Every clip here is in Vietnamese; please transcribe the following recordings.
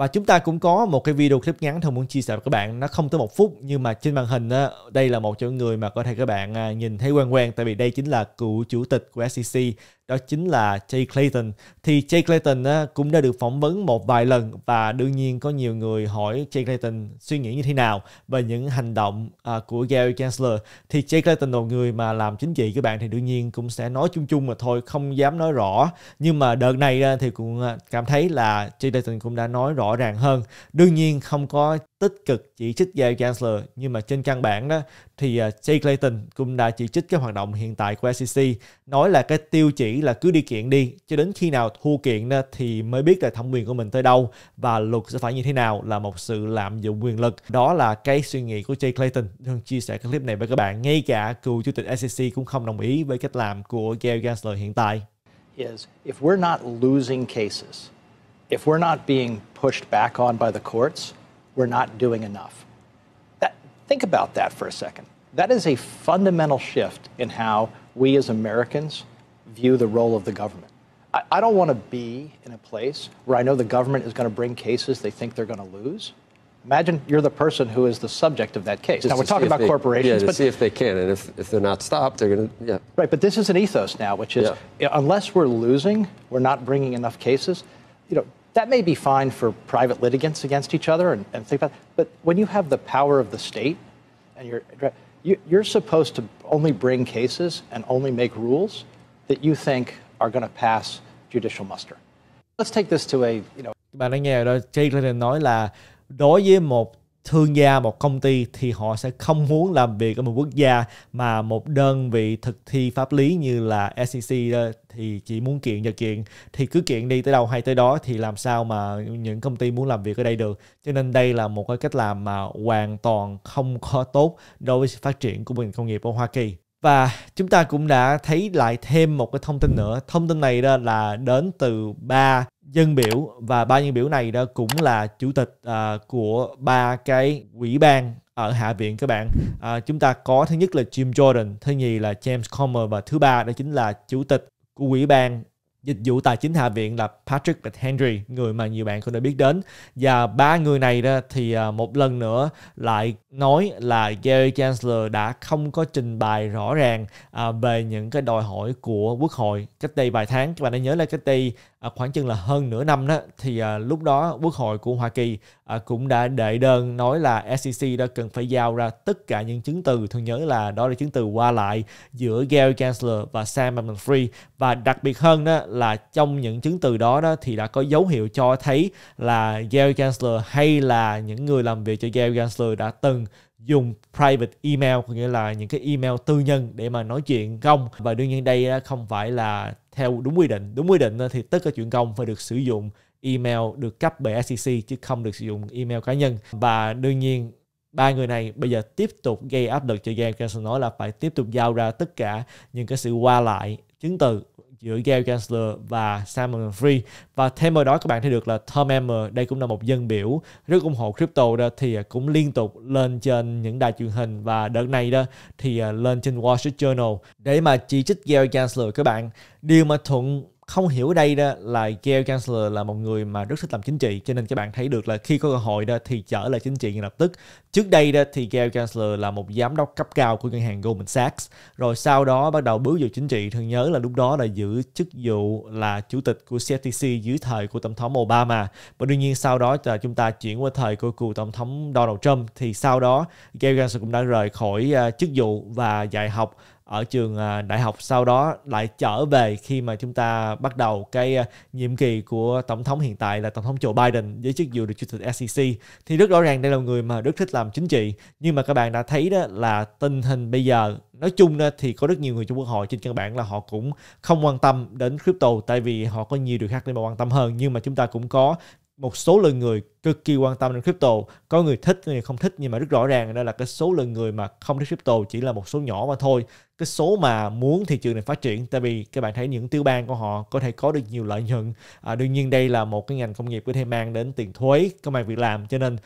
và chúng ta cũng có một cái video clip ngắn thôi muốn chia sẻ với các bạn nó không tới một phút nhưng mà trên màn hình á, đây là một chỗ người mà có thể các bạn à, nhìn thấy quen quen tại vì đây chính là cựu chủ tịch của SEC đó chính là Jay Clayton thì Jay Clayton cũng đã được phỏng vấn một vài lần và đương nhiên có nhiều người hỏi Jay Clayton suy nghĩ như thế nào về những hành động à, của Gary Gensler thì Jay Clayton là người mà làm chính trị các bạn thì đương nhiên cũng sẽ nói chung chung mà thôi không dám nói rõ nhưng mà đợt này thì cũng à, cảm thấy là Jay Clayton cũng đã nói rõ ràng hơn đương nhiên không có tích cực chỉ trích Gary Gensler nhưng mà trên căn bản đó thì à, Jay Clayton cũng đã chỉ trích cái hoạt động hiện tại của SEC nói là cái tiêu chỉ là cứ đi kiện đi cho đến khi nào thua kiện đó, thì mới biết là thẩm quyền của mình tới đâu và luật sẽ phải như thế nào là một sự lạm dụng quyền lực đó là cái suy nghĩ của Jay Clayton thường vâng, chia sẻ cái clip này với các bạn ngay cả cựu chủ tịch SEC cũng không đồng ý với cách làm của Gary Gensler hiện tại is if we're not losing cases if we're not being pushed back on by the courts we're not doing enough. That, think about that for a second. That is a fundamental shift in how we as Americans view the role of the government. I, I don't want to be in a place where I know the government is going to bring cases they think they're going to lose. Imagine you're the person who is the subject of that case. Just now we're talking about they, corporations, yeah, but see if they can, and if, if they're not stopped, they're going to yeah. Right, but this is an ethos now, which is yeah. unless we're losing, we're not bringing enough cases. You know, that may be fine for private litigants against each other and, and think about it. But when you have the power of the state and you're, you, are supposed to only bring cases and only make rules that you think are going to pass judicial muster. Let's take this to a, you know. Bạn đã nghe ở đây, Jay nói là đối với một thương gia một công ty thì họ sẽ không muốn làm việc ở một quốc gia mà một đơn vị thực thi pháp lý như là SEC thì chỉ muốn kiện và kiện thì cứ kiện đi tới đâu hay tới đó thì làm sao mà những công ty muốn làm việc ở đây được cho nên đây là một cái cách làm mà hoàn toàn không có tốt đối với sự phát triển của ngành công nghiệp ở Hoa Kỳ và chúng ta cũng đã thấy lại thêm một cái thông tin nữa thông tin này đó là đến từ ba dân biểu và ba nhân biểu này đó cũng là chủ tịch uh, của ba cái ủy ban ở hạ viện các bạn à, chúng ta có thứ nhất là Jim Jordan thứ nhì là James Comer và thứ ba đó chính là chủ tịch của ủy ban dịch vụ tài chính hạ viện là Patrick McHenry người mà nhiều bạn cũng đã biết đến và ba người này đó thì à, một lần nữa lại nói là Gary Chancellor đã không có trình bày rõ ràng à, về những cái đòi hỏi của quốc hội cách đây vài tháng các bạn đã nhớ là cách đây À, khoảng chừng là hơn nửa năm đó thì à, lúc đó quốc hội của Hoa Kỳ à, cũng đã đệ đơn nói là SEC đã cần phải giao ra tất cả những chứng từ thường nhớ là đó là chứng từ qua lại giữa Gary Gensler và Sam Bankman-Fried và đặc biệt hơn đó là trong những chứng từ đó đó thì đã có dấu hiệu cho thấy là Gary Gensler hay là những người làm việc cho Gary Gensler đã từng dùng private email có nghĩa là những cái email tư nhân để mà nói chuyện công và đương nhiên đây không phải là theo đúng quy định đúng quy định ờ, thì tất cả chuyện công phải được sử dụng email được cấp bởi SEC chứ không được sử dụng email cá nhân và đương nhiên ba người này bây giờ tiếp tục gây áp lực cho Gary Johnson nói là phải tiếp tục giao ra tất cả những cái sự qua lại chứng từ giữa Gail Gensler và Simon Free và thêm vào đó các bạn thấy được là Tom Emmer đây cũng là một dân biểu rất ủng hộ crypto đó thì à, cũng liên tục lên trên những đài truyền hình và đợt này đó thì à, lên trên Wall Street Journal để mà chỉ trích Gail Gensler các bạn điều mà thuận không hiểu đây đó là Gail Chancellor là một người mà rất thích làm chính trị cho nên các bạn thấy được là khi có cơ hội đó thì trở lại chính trị ngay lập tức trước đây đó thì Gail Chancellor là một giám đốc cấp cao của ngân hàng Goldman Sachs rồi sau đó bắt đầu bước vào chính trị thường nhớ là lúc đó là giữ chức vụ là chủ tịch của CFTC dưới thời của tổng thống Obama và đương nhiên sau đó là chúng ta chuyển qua thời của cựu tổng thống Donald Trump thì sau đó Gail Chancellor cũng đã rời khỏi à, chức vụ và dạy học ở trường à, đại học sau đó lại trở về khi mà chúng ta bắt đầu cái à, nhiệm kỳ của tổng thống hiện tại là tổng thống Joe Biden với chức vụ được chủ tịch SEC thì rất rõ ràng đây là người mà rất thích làm chính trị nhưng mà các bạn đã thấy đó là tình hình bây giờ nói chung thì có rất nhiều người trong quốc hội trên căn bản là họ cũng không quan tâm đến crypto tại vì họ có nhiều điều khác để mà quan tâm hơn nhưng mà chúng ta cũng có một số lượng người cực kỳ quan tâm đến crypto có người thích người không thích nhưng mà rất rõ ràng đó là cái số lượng người mà không thích crypto chỉ là một số nhỏ mà thôi cái số mà muốn thị trường này phát triển tại vì các bạn thấy những tiêu bang của họ có thể có được nhiều lợi nhuận à, đương nhiên đây là một cái ngành công nghiệp có thể mang đến tiền thuế công an việc làm cho nên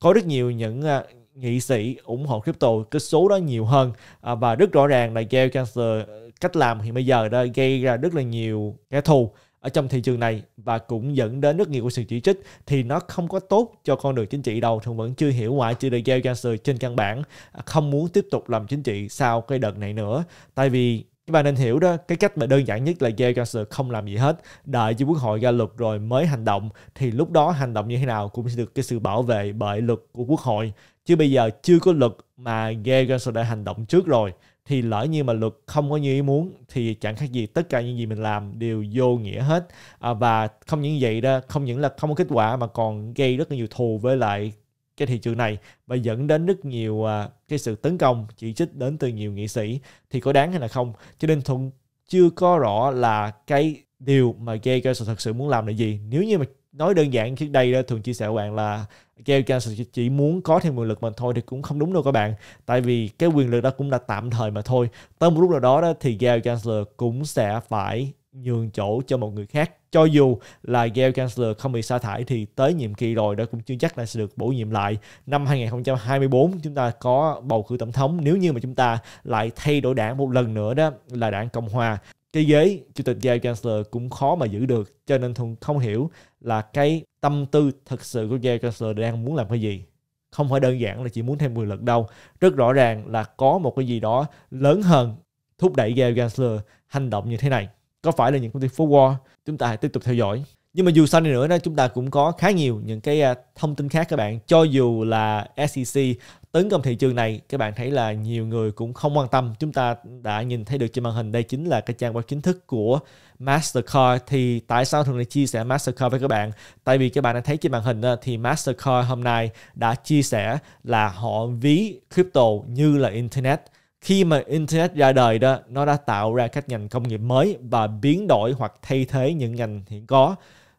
có rất nhiều những à, nghị sĩ ủng hộ crypto cái số đó nhiều hơn à, và rất rõ ràng là Gale Chancellor à, cách làm hiện bây giờ đã gây ra rất là nhiều kẻ thù ở trong thị trường này và cũng dẫn đến rất nhiều sự chỉ trích thì nó không có tốt cho con đường chính trị đâu thường vẫn chưa hiểu ngoại trừ The Gale Gangster trên căn bản à, không muốn tiếp tục làm chính trị sau cái đợt này nữa tại vì các bạn nên hiểu đó cái cách mà đơn giản nhất là Gale Gangster không làm gì hết đợi cho quốc hội ra luật rồi mới hành động thì lúc đó hành động như thế nào cũng sẽ được cái sự bảo vệ bởi luật của quốc hội chứ bây giờ chưa có luật mà Gale đã hành động trước rồi thì lỡ như mà luật không có như ý muốn thì chẳng khác gì tất cả những gì mình làm đều vô nghĩa hết à, và không những vậy đó không những là không có kết quả mà còn gây rất nhiều thù với lại cái thị trường này và dẫn đến rất nhiều à, cái sự tấn công chỉ trích đến từ nhiều nghị sĩ thì có đáng hay là không cho nên thuận chưa có rõ là cái điều mà gây cơ sở thật sự muốn làm là gì nếu như mà nói đơn giản trước đây đó thường chia sẻ với bạn là Gail Johnson chỉ muốn có thêm quyền lực mình thôi thì cũng không đúng đâu các bạn tại vì cái quyền lực đó cũng là tạm thời mà thôi tới một lúc nào đó, đó thì Gail Johnson cũng sẽ phải nhường chỗ cho một người khác cho dù là Gail Chancellor không bị sa thải thì tới nhiệm kỳ rồi đó cũng chưa chắc là sẽ được bổ nhiệm lại năm 2024 chúng ta có bầu cử tổng thống nếu như mà chúng ta lại thay đổi đảng một lần nữa đó là đảng Cộng Hòa cái ghế chủ tịch Gary Gensler cũng khó mà giữ được cho nên thường không hiểu là cái tâm tư thật sự của Gary Gensler đang muốn làm cái gì không phải đơn giản là chỉ muốn thêm quyền lực đâu rất rõ ràng là có một cái gì đó lớn hơn thúc đẩy Gary Gensler hành động như thế này có phải là những công ty phố Wall chúng ta hãy tiếp tục theo dõi nhưng mà dù sao đi nữa đó chúng ta cũng có khá nhiều những cái à, thông tin khác các bạn cho dù là SEC tấn công thị trường này các bạn thấy là nhiều người cũng không quan tâm chúng ta đã nhìn thấy được trên màn hình đây chính là cái trang web chính thức của Mastercard thì tại sao thường lại chia sẻ Mastercard với các bạn tại vì các bạn đã thấy trên màn hình đó, thì Mastercard hôm nay đã chia sẻ là họ ví crypto như là internet khi mà internet ra đời đó nó đã tạo ra các ngành công nghiệp mới và biến đổi hoặc thay thế những ngành hiện có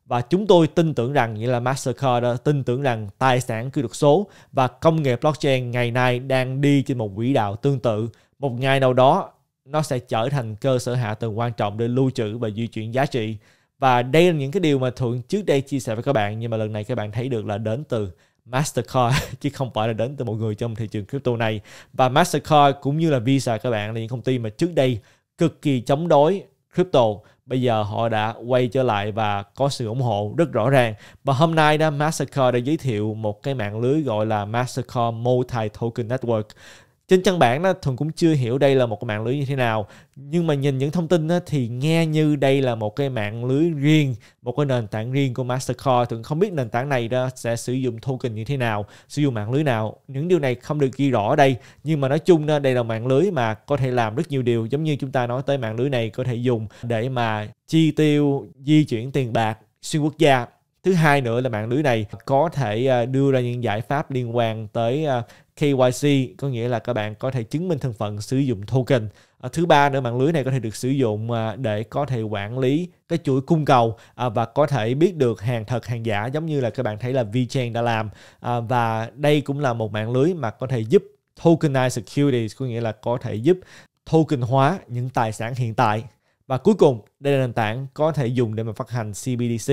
và chúng tôi tin tưởng rằng nghĩa là Mastercard đã tin tưởng rằng tài sản kỹ thuật số và công nghệ blockchain ngày nay đang đi trên một quỹ đạo tương tự một ngày nào đó nó sẽ trở thành cơ sở hạ tầng quan trọng để lưu trữ và di chuyển giá trị và đây là những cái điều mà thuận trước đây chia sẻ với các bạn nhưng mà lần này các bạn thấy được là đến từ Mastercard chứ không phải là đến từ một người trong thị trường crypto này và Mastercard cũng như là Visa các bạn là những công ty mà trước đây cực kỳ chống đối crypto bây giờ họ đã quay trở lại và có sự ủng hộ rất rõ ràng và hôm nay đó Mastercard đã giới thiệu một cái mạng lưới gọi là Mastercard Multi Token Network trên căn bản đó thường cũng chưa hiểu đây là một cái mạng lưới như thế nào nhưng mà nhìn những thông tin đó, thì nghe như đây là một cái mạng lưới riêng một cái nền tảng riêng của Mastercard thường không biết nền tảng này đó sẽ sử dụng token như thế nào sử dụng mạng lưới nào những điều này không được ghi rõ ở đây nhưng mà nói chung đó, đây là mạng lưới mà có thể làm rất nhiều điều giống như chúng ta nói tới mạng lưới này có thể dùng để mà chi tiêu di chuyển tiền bạc xuyên quốc gia thứ hai nữa là mạng lưới này có thể à, đưa ra những giải pháp liên quan tới à, KYC có nghĩa là các bạn có thể chứng minh thân phận sử dụng token à, thứ ba nữa mạng lưới này có thể được sử dụng để có thể quản lý cái chuỗi cung cầu và có thể biết được hàng thật hàng giả giống như là các bạn thấy là VeChain đã làm và đây cũng là một mạng lưới mà có thể giúp tokenize securities có nghĩa là có thể giúp token hóa những tài sản hiện tại và cuối cùng đây là nền tảng có thể dùng để mà phát hành CBDC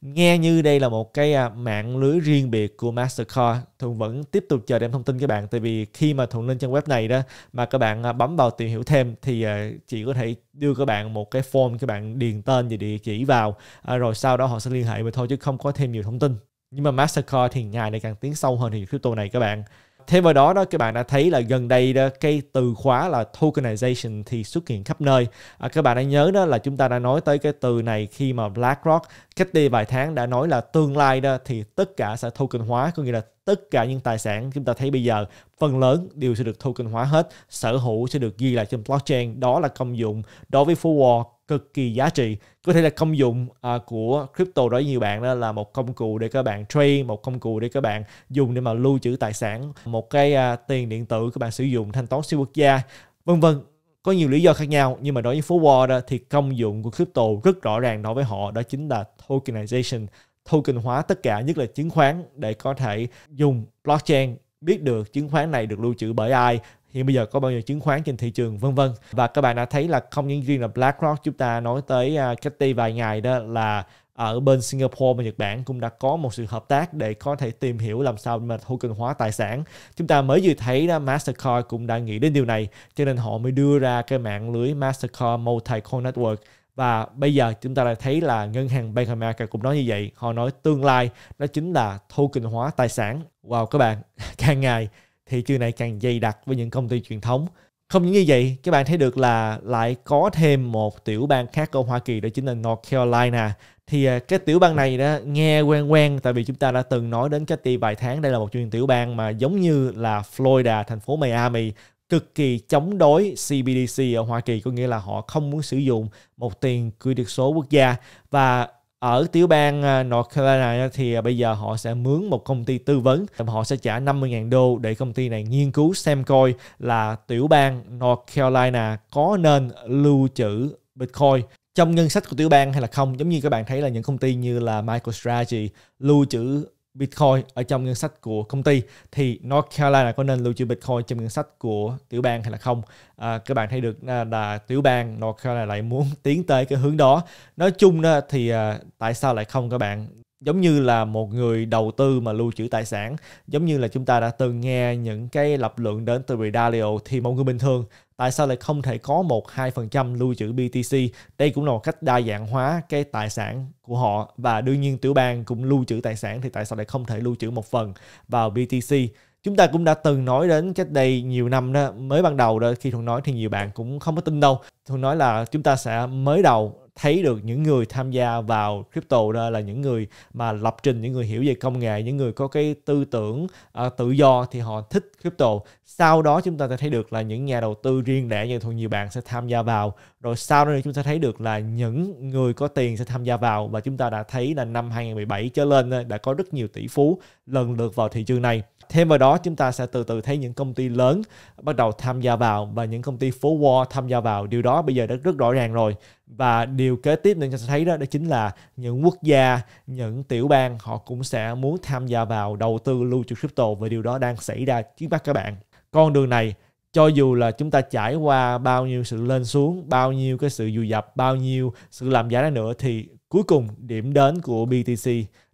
nghe như đây là một cái à, mạng lưới riêng biệt của Mastercard Thuận vẫn tiếp tục chờ đem thông tin các bạn tại vì khi mà Thuận lên trang web này đó mà các bạn à, bấm vào tìm hiểu thêm thì à, chị có thể đưa các bạn một cái form các bạn điền tên và địa chỉ vào rồi sau đó họ sẽ liên hệ mà thôi chứ không có thêm nhiều thông tin nhưng mà Mastercard thì ngày này càng tiến sâu hơn thì crypto này các bạn Thêm vào đó đó các bạn đã thấy là gần đây đó, cái từ khóa là tokenization thì xuất hiện khắp nơi. À, các bạn đã nhớ đó là chúng ta đã nói tới cái từ này khi mà BlackRock cách đây vài tháng đã nói là tương lai đó thì tất cả sẽ token hóa có nghĩa là tất cả những tài sản chúng ta thấy bây giờ phần lớn đều sẽ được token hóa hết sở hữu sẽ được ghi lại trên blockchain đó là công dụng đối với forward cực kỳ giá trị có thể là công dụng à, của crypto đối với nhiều bạn đó là một công cụ để các bạn trade một công cụ để các bạn dùng để mà lưu trữ tài sản một cái à, tiền điện tử các bạn sử dụng thanh toán siêu quốc gia vân vân có nhiều lý do khác nhau nhưng mà đối với phố Wall thì công dụng của crypto rất rõ ràng đối với họ đó chính là tokenization token hóa tất cả nhất là chứng khoán để có thể dùng blockchain biết được chứng khoán này được lưu trữ bởi ai hiện bây giờ có bao nhiêu chứng khoán trên thị trường vân vân và các bạn đã thấy là không những riêng là BlackRock chúng ta nói tới uh, à, cách đây vài ngày đó là ở bên Singapore và Nhật Bản cũng đã có một sự hợp tác để có thể tìm hiểu làm sao mà token hóa tài sản. Chúng ta mới vừa thấy đó Mastercard cũng đã nghĩ đến điều này cho nên họ mới đưa ra cái mạng lưới Mastercard Multi Coin Network và bây giờ chúng ta lại thấy là ngân hàng Bank America cũng nói như vậy. Họ nói tương lai đó chính là token hóa tài sản. Wow các bạn, càng ngày thị trường này càng dày đặc với những công ty truyền thống không những như vậy các bạn thấy được là lại có thêm một tiểu bang khác ở Hoa Kỳ đó chính là North Carolina thì à, cái tiểu bang này đó nghe quen quen tại vì chúng ta đã từng nói đến cách đi vài tháng đây là một chuyện tiểu bang mà giống như là Florida thành phố Miami cực kỳ chống đối CBDC ở Hoa Kỳ có nghĩa là họ không muốn sử dụng một tiền quy được số quốc gia và ở tiểu bang à, North Carolina thì à, bây giờ họ sẽ mướn một công ty tư vấn họ sẽ trả 50.000 đô để công ty này nghiên cứu xem coi là tiểu bang North Carolina có nên lưu trữ Bitcoin trong ngân sách của tiểu bang hay là không giống như các bạn thấy là những công ty như là MicroStrategy lưu trữ Bitcoin ở trong ngân sách của công ty thì North Carolina có nên lưu trữ Bitcoin trong ngân sách của tiểu bang hay là không à, các bạn thấy được là, là tiểu bang North Carolina lại muốn tiến tới cái hướng đó nói chung đó, thì à, tại sao lại không các bạn giống như là một người đầu tư mà lưu trữ tài sản giống như là chúng ta đã từng nghe những cái lập luận đến từ Dalio, thì một người bình thường tại sao lại không thể có một hai phần trăm lưu trữ BTC đây cũng là một cách đa dạng hóa cái tài sản của họ và đương nhiên tiểu bang cũng lưu trữ tài sản thì tại sao lại không thể lưu trữ một phần vào BTC chúng ta cũng đã từng nói đến cách đây nhiều năm đó mới ban đầu đó khi thuận nói thì nhiều bạn cũng không có tin đâu thuận nói là chúng ta sẽ mới đầu thấy được những người tham gia vào crypto đó là những người mà lập trình những người hiểu về công nghệ những người có cái tư tưởng uh, tự do thì họ thích crypto sau đó chúng ta sẽ thấy được là những nhà đầu tư riêng lẻ như thuộc nhiều bạn sẽ tham gia vào rồi sau đó chúng ta thấy được là những người có tiền sẽ tham gia vào và chúng ta đã thấy là năm 2017 trở lên ờ, đã có rất nhiều tỷ phú lần lượt vào thị trường này thêm vào đó chúng ta sẽ từ từ thấy những công ty lớn bắt đầu tham gia vào và những công ty phố Wall tham gia vào điều đó bây giờ đã rất rõ ràng rồi và điều kế tiếp nên cho ta thấy đó đó chính là những quốc gia những tiểu bang họ cũng sẽ muốn tham gia vào đầu tư lưu trữ crypto và điều đó đang xảy ra trước mắt các bạn con đường này cho dù là chúng ta trải qua bao nhiêu sự lên xuống bao nhiêu cái sự dù dập bao nhiêu sự làm giá nữa thì cuối cùng điểm đến của BTC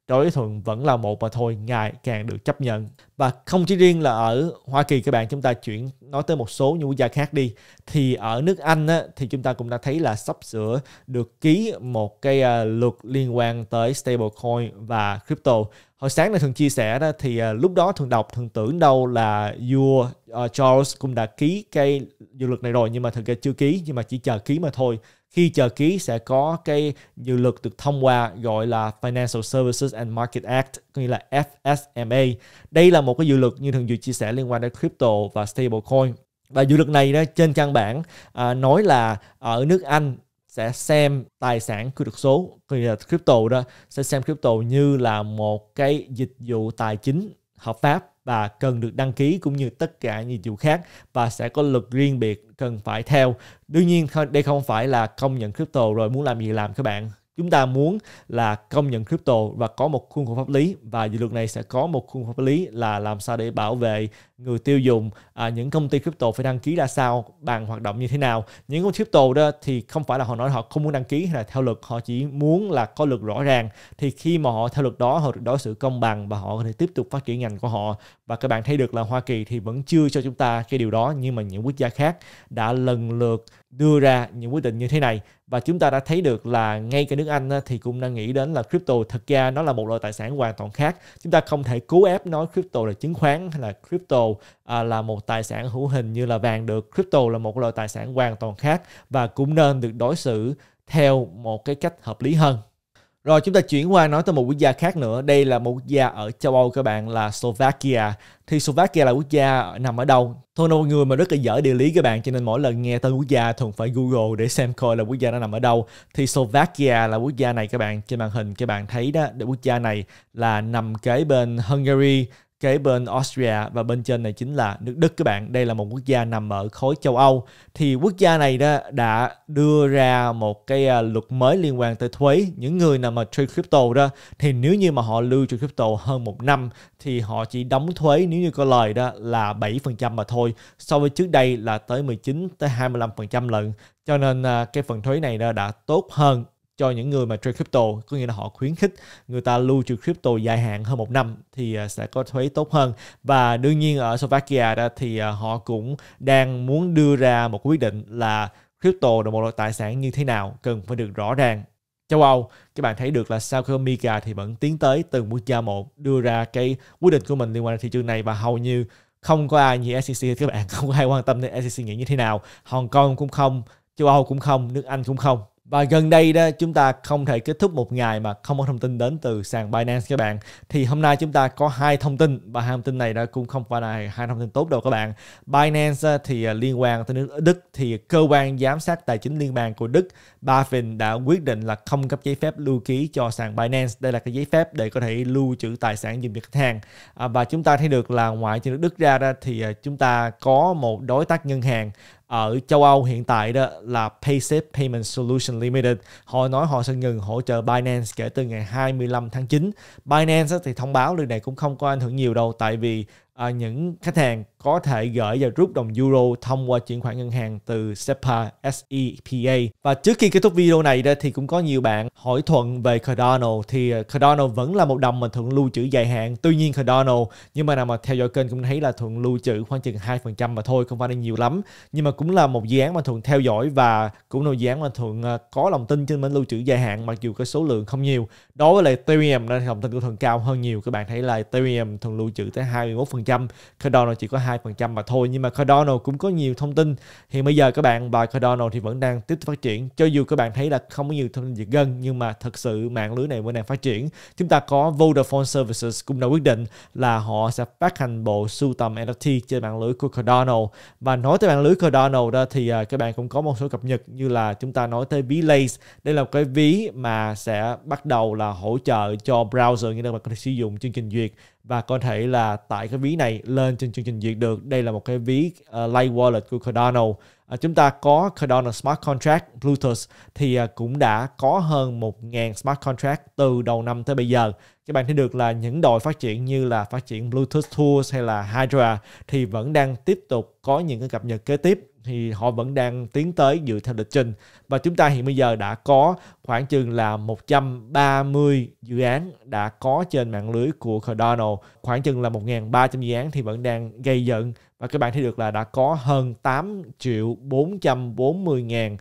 đối thuận vẫn là một mà thôi ngày càng được chấp nhận và không chỉ riêng là ở Hoa Kỳ các bạn chúng ta chuyển nói tới một số những quốc gia khác đi thì ở nước Anh á, thì chúng ta cũng đã thấy là sắp sửa được ký một cái uh, luật liên quan tới stablecoin và crypto hồi sáng này thường chia sẻ đó thì uh, lúc đó thường đọc thường tưởng đâu là vua uh, Charles cũng đã ký cái dự luật này rồi nhưng mà thực ra chưa ký nhưng mà chỉ chờ ký mà thôi khi chờ ký sẽ có cái dự luật được thông qua gọi là Financial Services and Market Act có nghĩa là FSMA đây là một cái dự luật như thường dự chia sẻ liên quan đến crypto và stablecoin và dự luật này đó trên căn bản à, nói là ở nước Anh sẽ xem tài sản kỹ thuật số, là crypto đó, sẽ xem crypto như là một cái dịch vụ tài chính hợp pháp và cần được đăng ký cũng như tất cả những điều khác và sẽ có luật riêng biệt cần phải theo. Đương nhiên đây không phải là công nhận crypto rồi muốn làm gì làm các bạn chúng ta muốn là công nhận crypto và có một khuôn khổ pháp lý và dự luật này sẽ có một khuôn khổ pháp lý là làm sao để bảo vệ người tiêu dùng à, những công ty crypto phải đăng ký ra sao bằng hoạt động như thế nào những công ty crypto đó thì không phải là họ nói họ không muốn đăng ký hay là theo luật họ chỉ muốn là có luật rõ ràng thì khi mà họ theo luật đó họ được đối xử công bằng và họ có thể tiếp tục phát triển ngành của họ và các bạn thấy được là Hoa Kỳ thì vẫn chưa cho chúng ta cái điều đó nhưng mà những quốc gia khác đã lần lượt đưa ra những quyết định như thế này và chúng ta đã thấy được là ngay cả nước Anh thì cũng đang nghĩ đến là crypto thực ra nó là một loại tài sản hoàn toàn khác chúng ta không thể cố ép nói crypto là chứng khoán hay là crypto à, là một tài sản hữu hình như là vàng được crypto là một loại tài sản hoàn toàn khác và cũng nên được đối xử theo một cái cách hợp lý hơn rồi chúng ta chuyển qua nói tới một quốc gia khác nữa. Đây là một quốc gia ở châu Âu các bạn là Slovakia. Thì Slovakia là quốc gia nằm ở đâu? Thôi đâu người mà rất là dở địa lý các bạn cho nên mỗi lần nghe tên quốc gia thường phải Google để xem coi là quốc gia nó nằm ở đâu. Thì Slovakia là quốc gia này các bạn trên màn hình các bạn thấy đó, quốc gia này là nằm kế bên Hungary, kế bên Austria và bên trên này chính là nước Đức các bạn. Đây là một quốc gia nằm ở khối châu Âu. Thì quốc gia này đó đã đưa ra một cái à, luật mới liên quan tới thuế. Những người nào mà trade crypto đó thì nếu như mà họ lưu trade crypto hơn một năm thì họ chỉ đóng thuế nếu như có lời đó là 7% mà thôi. So với trước đây là tới 19 tới 25% lần. Cho nên à, cái phần thuế này đã tốt hơn cho những người mà trade crypto có nghĩa là họ khuyến khích người ta lưu trữ crypto dài hạn hơn một năm thì à, sẽ có thuế tốt hơn và đương nhiên ở Slovakia đó thì à, họ cũng đang muốn đưa ra một quyết định là crypto là một loại tài sản như thế nào cần phải được rõ ràng châu Âu các bạn thấy được là sau khi Mika thì vẫn tiến tới từng quốc gia một đưa ra cái quyết định của mình liên quan đến thị trường này và hầu như không có ai như SEC các bạn không có ai quan tâm đến SEC nghĩ như thế nào Hồng Kông cũng không châu Âu cũng không nước Anh cũng không và gần đây đó chúng ta không thể kết thúc một ngày mà không có thông tin đến từ sàn Binance các bạn. Thì hôm nay chúng ta có hai thông tin và hai thông tin này đó cũng không phải là hai thông tin tốt đâu các bạn. Binance ờ, thì ờ, liên quan tới nước Đức thì cơ quan giám sát tài chính liên bang của Đức BaFin đã quyết định là không cấp giấy phép lưu ký cho sàn Binance. Đây là cái giấy phép để có thể lưu trữ tài sản dùng cho khách hàng. À, và chúng ta thấy được là ngoại trừ nước Đức ra đó thì ờ, chúng ta có một đối tác ngân hàng ở châu Âu hiện tại đó là Paysafe Payment Solution Limited. Họ nói họ sẽ ngừng hỗ trợ Binance kể từ ngày 25 tháng 9. Binance thì thông báo lần này cũng không có ảnh hưởng nhiều đâu tại vì à, những khách hàng có thể gửi và rút đồng euro thông qua chuyển khoản ngân hàng từ SEPA SEPA. Và trước khi kết thúc video này đó thì cũng có nhiều bạn hỏi thuận về Cardano thì à, Cardano vẫn là một đồng mà thuận lưu trữ dài hạn. Tuy nhiên Cardano nhưng mà nào mà theo dõi kênh cũng thấy là thuận lưu trữ khoảng chừng 2% mà thôi không phải là nhiều lắm. Nhưng mà cũng là một dự án mà thuận theo dõi và cũng là một dự án mà thuận à, có lòng tin trên mình lưu trữ dài hạn mặc dù cái số lượng không nhiều. Đối với lại Ethereum nên lòng tin của thuận cao hơn nhiều. Các bạn thấy là Ethereum thuận lưu trữ tới 21% 10%, Cardano chỉ có 2% mà thôi. Nhưng mà Cardano cũng có nhiều thông tin. Hiện bây giờ các bạn và Cardano thì vẫn đang tiếp tục phát triển. Cho dù các bạn thấy là không có nhiều thông tin giật gần nhưng mà thật sự mạng lưới này vẫn đang phát triển. Chúng ta có Vodafone Services cũng đã quyết định là họ sẽ phát hành bộ sưu tầm NFT trên mạng lưới của Cardano. Và nói tới mạng lưới Cardano đó thì à, các bạn cũng có một số cập nhật như là chúng ta nói tới ví Lace. Đây là một cái ví mà sẽ bắt đầu là hỗ trợ cho browser như là bạn có thể sử dụng chương trình duyệt và có thể là tại cái ví này lên trên chương trình duyệt được đây là một cái ví uh, ờ, Light Wallet của Cardano uh, chúng ta có Cardano Smart Contract Bluetooth thì uh, cũng đã có hơn 1.000 smart contract từ đầu năm tới bây giờ các bạn thấy được là những đội phát triển như là phát triển Bluetooth Tools hay là Hydra thì vẫn đang tiếp tục có những cái cập nhật kế tiếp thì họ vẫn đang tiến tới dựa theo lịch trình và chúng ta hiện bây giờ đã có khoảng chừng là 130 dự án đã có trên mạng lưới của Cardano, khoảng chừng là 1.300 dự án thì vẫn đang gây dựng và các bạn thấy được là đã có hơn 8 triệu 440 ngàn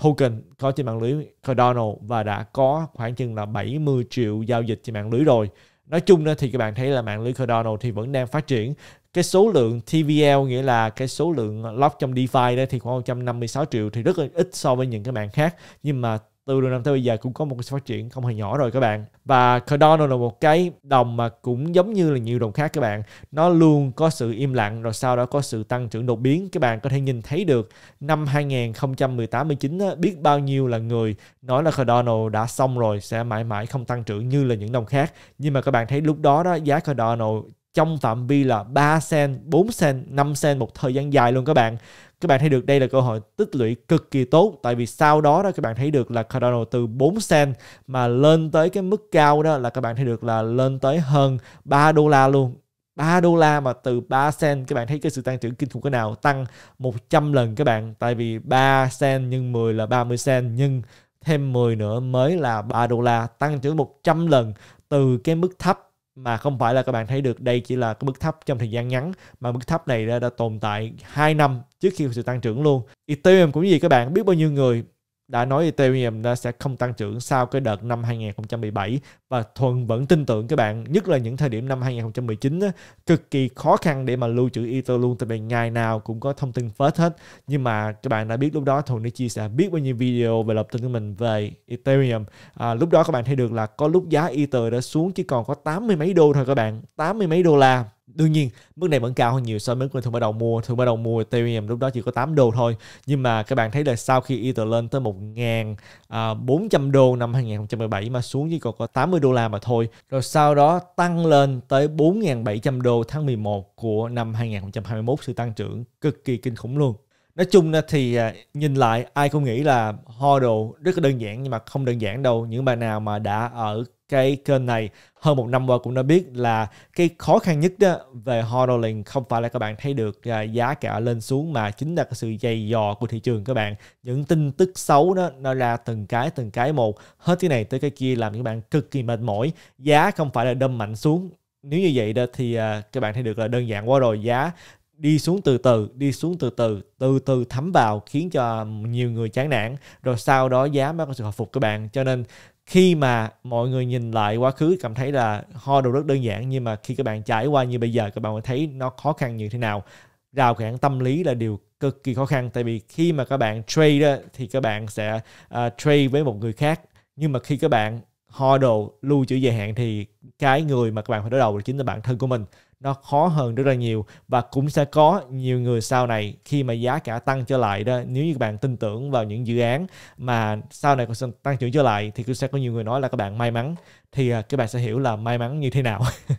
token có trên mạng lưới Cardano và đã có khoảng chừng là 70 triệu giao dịch trên mạng lưới rồi. Nói chung thì các bạn thấy là mạng lưới Cardano thì vẫn đang phát triển cái số lượng TVL nghĩa là cái số lượng lock trong DeFi đó thì khoảng 156 triệu thì rất là ít so với những cái mạng khác nhưng mà từ đầu năm tới bây giờ cũng có một sự phát triển không hề nhỏ rồi các bạn và Cardano là một cái đồng mà cũng giống như là nhiều đồng khác các bạn nó luôn có sự im lặng rồi sau đó có sự tăng trưởng đột biến các bạn có thể nhìn thấy được năm 2018 19 biết bao nhiêu là người nói là Cardano đã xong rồi sẽ mãi mãi không tăng trưởng như là những đồng khác nhưng mà các bạn thấy lúc đó đó giá Cardano trong phạm vi là 3 sen, 4 sen, 5 sen một thời gian dài luôn các bạn. Các bạn thấy được đây là cơ hội tích lũy cực kỳ tốt tại vì sau đó đó các bạn thấy được là Cardano từ 4 sen mà lên tới cái mức cao đó là các bạn thấy được là lên tới hơn 3 đô la luôn. 3 đô la mà từ 3 sen các bạn thấy cái sự tăng trưởng kinh khủng cái nào tăng 100 lần các bạn tại vì 3 sen nhân 10 là 30 sen nhưng thêm 10 nữa mới là 3 đô la tăng trưởng 100 lần từ cái mức thấp mà không phải là các bạn thấy được đây chỉ là cái mức thấp trong thời gian ngắn mà mức thấp này đã, đã tồn tại 2 năm trước khi sự tăng trưởng luôn Ethereum cũng như gì các bạn biết bao nhiêu người đã nói Ethereum nó sẽ không tăng trưởng sau cái đợt năm 2017 và Thuần vẫn tin tưởng các bạn nhất là những thời điểm năm 2019 á, cực kỳ khó khăn để mà lưu trữ Ether luôn tại vì ngày nào cũng có thông tin phết hết nhưng mà các bạn đã biết lúc đó Thuần đã chia sẻ biết bao nhiêu video về lập tin của mình về Ethereum à, lúc đó các bạn thấy được là có lúc giá Ether đã xuống chỉ còn có 80 mấy đô thôi các bạn 80 mấy đô la đương nhiên mức này vẫn cao hơn nhiều so với mức thường bắt đầu mua thường bắt đầu mua Ethereum lúc đó chỉ có 8 đô thôi nhưng mà các bạn thấy là sau khi Ether lên tới 1.400 à, đô năm 2017 mà xuống chỉ còn có 80 đô la mà thôi rồi sau đó tăng lên tới 4.700 đô tháng 11 của năm 2021 sự tăng trưởng cực kỳ kinh khủng luôn nói chung thì à, nhìn lại ai cũng nghĩ là Hodl rất là đơn giản nhưng mà không đơn giản đâu những bạn nào mà đã ở cái kênh này hơn một năm qua cũng đã biết là cái khó khăn nhất đó về hodling không phải là các bạn thấy được à, giá cả lên xuống mà chính là cái sự dày dò của thị trường các bạn những tin tức xấu đó nó ra từng cái từng cái một hết cái này tới cái kia làm những bạn cực kỳ mệt mỏi giá không phải là đâm mạnh xuống nếu như vậy đó thì à, các bạn thấy được là đơn giản quá rồi giá đi xuống từ từ đi xuống từ từ từ từ thấm vào khiến cho nhiều người chán nản rồi sau đó giá mới có sự hồi phục các bạn cho nên khi mà mọi người nhìn lại quá khứ cảm thấy là ho đồ rất đơn giản nhưng mà khi các bạn trải qua như bây giờ các bạn mới thấy nó khó khăn như thế nào rào cản tâm lý là điều cực kỳ khó khăn tại vì khi mà các bạn trade thì các bạn sẽ uh, trade với một người khác nhưng mà khi các bạn ho đồ lưu trữ dài hạn thì cái người mà các bạn phải đối đầu là chính là bản thân của mình nó khó hơn rất là nhiều và cũng sẽ có nhiều người sau này khi mà giá cả tăng trở lại đó nếu như bạn tin tưởng vào những dự án mà sau này còn tăng trưởng trở lại thì cũng sẽ có nhiều người nói là các bạn may mắn thì à, các bạn sẽ hiểu là may mắn như thế nào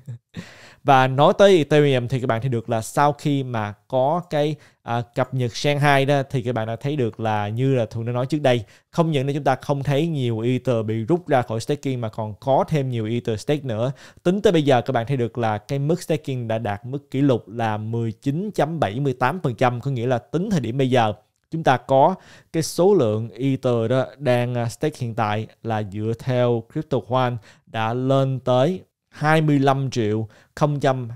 và nói tới Ethereum thì các bạn thấy được là sau khi mà có cái à, cập nhật Shen 2 đó thì các bạn đã thấy được là như là thường đã nói trước đây không những là chúng ta không thấy nhiều Ether bị rút ra khỏi staking mà còn có thêm nhiều Ether stake nữa tính tới bây giờ các bạn thấy được là cái mức staking đã đạt mức kỷ lục là 19.78% có nghĩa là tính thời điểm bây giờ chúng ta có cái số lượng Ether đó đang à, stake hiện tại là dựa theo Crypto One đã lên tới 25 triệu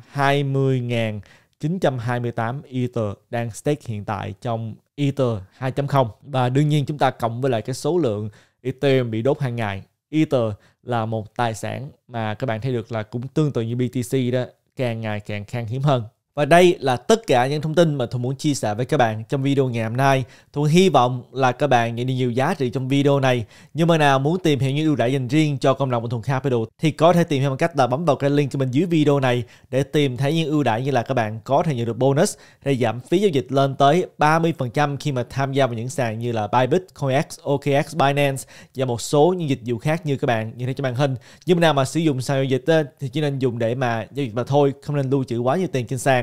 020 ngàn 928 Ether đang stake hiện tại trong Ether 2.0 và đương nhiên chúng ta cộng với lại cái số lượng Ethereum bị đốt hàng ngày Ether là một tài sản mà các bạn thấy được là cũng tương tự như BTC đó càng ngày càng khan hiếm hơn và đây là tất cả những thông tin mà tôi muốn chia sẻ với các bạn trong video ngày hôm nay. Tôi hy vọng là các bạn nhận được nhiều giá trị trong video này. Nhưng mà nào muốn tìm hiểu những ưu đãi dành riêng cho cộng đồng của thùng Capital thì có thể tìm hiểu bằng cách là bấm vào cái link của mình dưới video này để tìm thấy những ưu đãi như là các bạn có thể nhận được bonus hay giảm phí giao dịch lên tới 30% khi mà tham gia vào những sàn như là Bybit, CoinX, OKX, Binance và một số những dịch vụ khác như các bạn nhìn thấy trên màn hình. Nhưng mà nào mà sử dụng sàn giao dịch thì chỉ nên dùng để mà giao dịch mà thôi, không nên lưu trữ quá nhiều tiền trên sàn